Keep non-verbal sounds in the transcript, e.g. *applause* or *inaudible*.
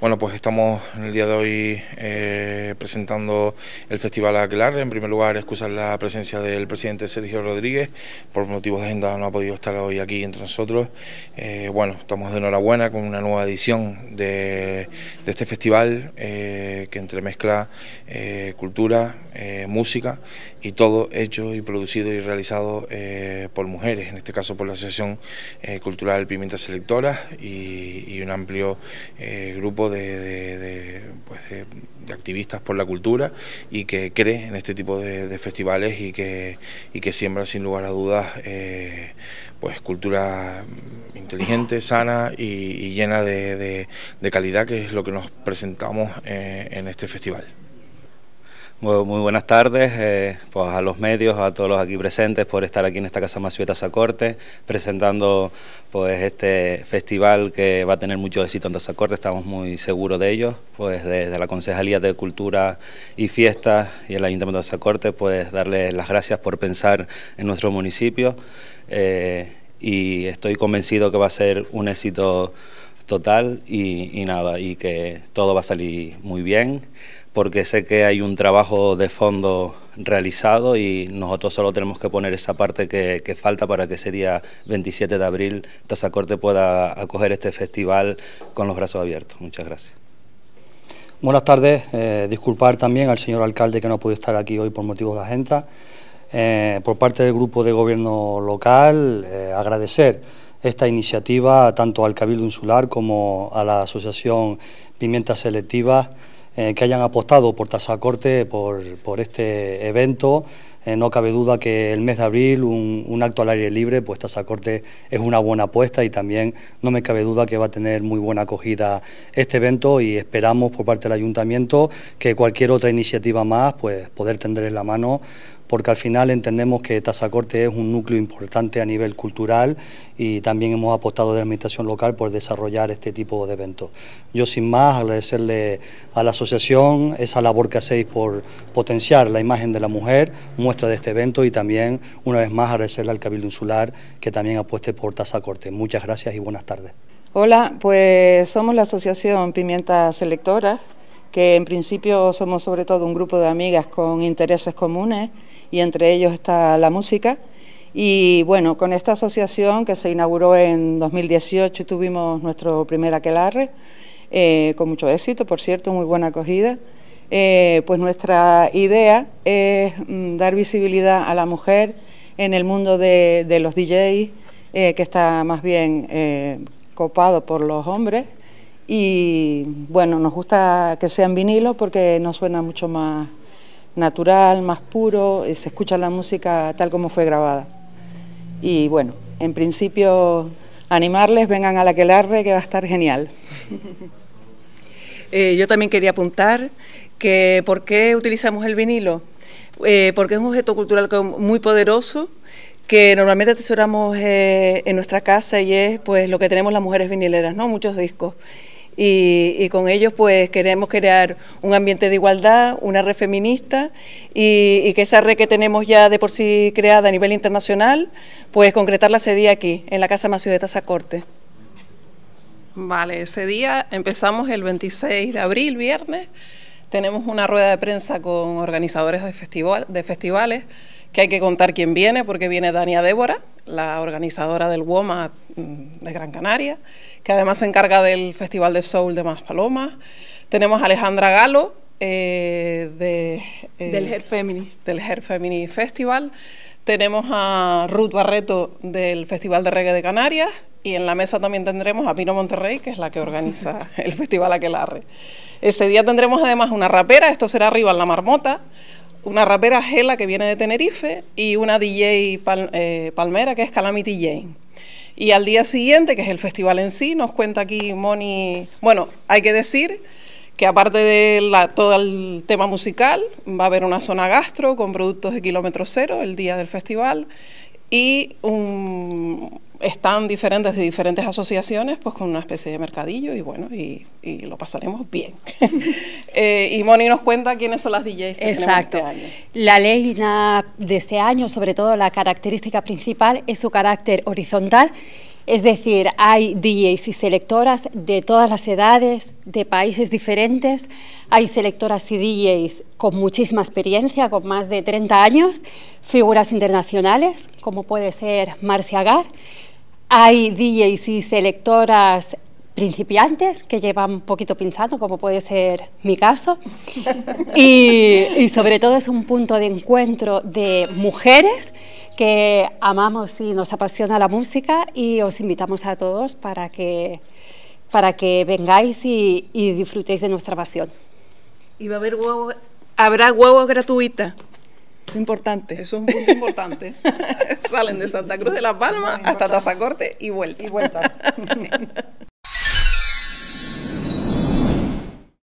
Bueno, pues estamos en el día de hoy eh, presentando el Festival Aguilar. En primer lugar, excusar la presencia del presidente Sergio Rodríguez. Por motivos de agenda no ha podido estar hoy aquí entre nosotros. Eh, bueno, estamos de enhorabuena con una nueva edición de, este festival eh, que entremezcla cultura, música y todo hecho y producido y realizado por mujeres, en este caso por la Asociación Cultural Pimientas Selectoras y, y un amplio grupo de, pues de, activistas por la cultura y que cree en este tipo de, festivales y que, siembra sin lugar a dudas eh, pues cultura inteligente, sana y, llena de, calidad, que es lo que nos presentamos eh, en este festival. Muy, buenas tardes eh, pues a los medios, a todos los aquí presentes por estar aquí en esta Casa Macieta Sacorte presentando pues este festival que va a tener mucho éxito en Tazacorte, estamos muy seguros de ello, pues desde la Concejalía de Cultura y Fiestas y el Ayuntamiento de Sacorte, pues darles las gracias por pensar en nuestro municipio eh, y estoy convencido que va a ser un éxito total y nada, y que todo va a salir muy bien porque sé que hay un trabajo de fondo realizado y nosotros solo tenemos que poner esa parte que, falta para que ese día 27 de abril Tazacorte pueda acoger este festival con los brazos abiertos. Muchas gracias. Buenas tardes, eh, disculpar también al señor alcalde que no ha podido estar aquí hoy por motivos de agenda. Eh, por parte del grupo de gobierno local, eh, agradecer esta iniciativa tanto al Cabildo Insular como a la Asociación Pimientas Selectivas. Eh, que hayan apostado por Tasacorte por, por este evento. Eh, no cabe duda que el mes de abril, un, acto al aire libre, pues Tasacorte es una buena apuesta y también no me cabe duda que va a tener muy buena acogida este evento y esperamos por parte del Ayuntamiento que cualquier otra iniciativa más, pues poder tender la mano porque al final entendemos que Tazacorte es un núcleo importante a nivel cultural y también hemos apostado de la Administración local por desarrollar este tipo de eventos. Yo sin más agradecerle a la asociación esa labor que hacéis por potenciar la imagen de la mujer, muestra de este evento y también una vez más agradecerle al Cabildo Insular que también apueste por Tazacorte. Muchas gracias y buenas tardes. Hola, pues somos la Asociación Pimientas Selectoras que en principio somos sobre todo un grupo de amigas con intereses comunes y entre ellos está la música. Y bueno, con esta asociación que se inauguró en 2018 tuvimos nuestro primer aquelarre, eh, con mucho éxito, por cierto, muy buena acogida, eh, pues nuestra idea es mm, dar visibilidad a la mujer en el mundo de, los DJs, eh, que está más bien copado por los hombres y bueno, nos gusta que sean vinilos porque nos suena mucho más natural, más puro, eh, se escucha la música tal como fue grabada. Y bueno, en principio animarles, vengan a la Quelarre que va a estar genial. *laughs* Eh, yo también quería apuntar que por qué utilizamos el vinilo, eh, porque es un objeto cultural muy poderoso que normalmente atesoramos en nuestra casa y es pues lo que tenemos las mujeres vinileras, ¿no? Muchos discos y, con ellos pues queremos crear un ambiente de igualdad, una red feminista y, que esa red que tenemos ya de por sí creada a nivel internacional, pues concretarla ese día aquí, en la Casa Maciudeta Sacorte. Vale, ese día empezamos el 26 de abril, viernes, tenemos una rueda de prensa con organizadores de, de festivales, que hay que contar quién viene, porque viene Dania Débora, la organizadora del WOMA mm, de Gran Canaria, que además se encarga del Festival de Soul de Palomas Tenemos a Alejandra Galo, eh, de, eh, del Her Femini. Femini Festival. Tenemos a Ruth Barreto del Festival de Reggae de Canarias y en la mesa también tendremos a Pino Monterrey, que es la que organiza *laughs* el Festival Aquelarre. Este día tendremos además una rapera, esto será arriba en La Marmota, una rapera Gela que viene de Tenerife y una DJ eh, Palmera que es Calamity Jane. Y al día siguiente, que es el festival en sí, nos cuenta aquí Moni, bueno, hay que decir que aparte de la, todo el tema musical, va a haber una zona gastro con productos de kilómetro cero el día del festival y están diferentes de diferentes asociaciones, pues con una especie de mercadillo y bueno, y, lo pasaremos bien. *laughs* Eh, y Moni nos cuenta quiénes son las DJs que Exacto. Tenemos este año. La ley de este año, sobre todo la característica principal, es su carácter horizontal es decir, hay DJs y selectoras de todas las edades, de países diferentes. Hay selectoras y DJs con muchísima experiencia, con más de 30 años, figuras internacionales, como puede ser Marcia Agar. Hay DJs y selectoras principiantes que llevan poquito pinchando, como puede ser mi caso, y, sobre todo es un punto de encuentro de mujeres que amamos y nos apasiona la música y os invitamos a todos para que, para que vengáis y, disfrutéis de nuestra pasión. Y va a haber habrá huevos gratuitas. Es importante. es un punto importante. *laughs* Salen de Santa Cruz de la Palma hasta Tazacorte y vuelta. Y vuelta. *laughs*